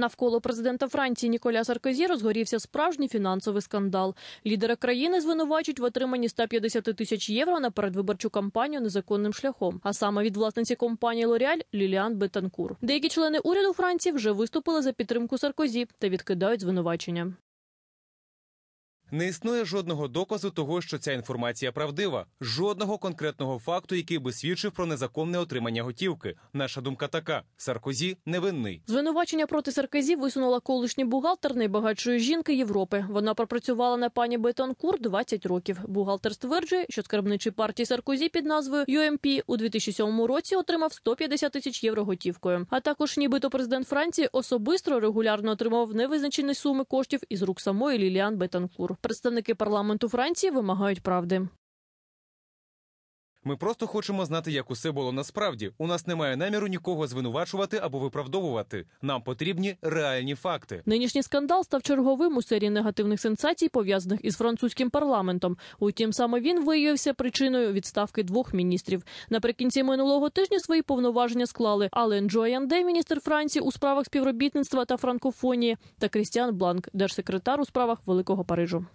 Навколо президента Франції Ніколя Саркозі розгорівся справжній фінансовий скандал. Лідера країни звинувачують в отриманні 150 тисяч євро на передвиборчу кампанію незаконним шляхом, а саме від власниці компанії Лоріаль Ліліан Бетанкур. Деякі члени уряду Франції вже виступили за підтримку Саркозі та відкидають звинувачення. Не існує жодного доказу того, що ця інформація правдива, жодного конкретного факту, який би свідчив про незаконне отримання готівки. Наша думка така: Саркозі невинний. Звинувачення проти Саркозі висунула колишній бухгалтер найбагатшої жінки Європи. Вона пропрацювала на пані Бетанкур 20 років. Бухгалтер стверджує, що скарбничий партії Саркозі під назвою UMP ем у 2007 році отримав 150 тисяч євро готівкою. А також, нібито, президент Франції особисто регулярно отримав невизначені суми коштів із рук самої Ліліан Бетанкур. Представники парламенту Франції вимагають правди. Ми просто хочемо знати, як усе було насправді. У нас немає наміру нікого звинувачувати або виправдовувати. Нам потрібні реальні факти. Нинішній скандал став черговим у серії негативних сенсацій, пов'язаних із французьким парламентом. Утім, саме він виявився причиною відставки двох міністрів. Наприкінці минулого тижня свої повноваження склали Ален Джоянде, міністр Франції у справах співробітництва та франкофонії, та Крістіан Бланк, держсекретар у справах Великого Парижу.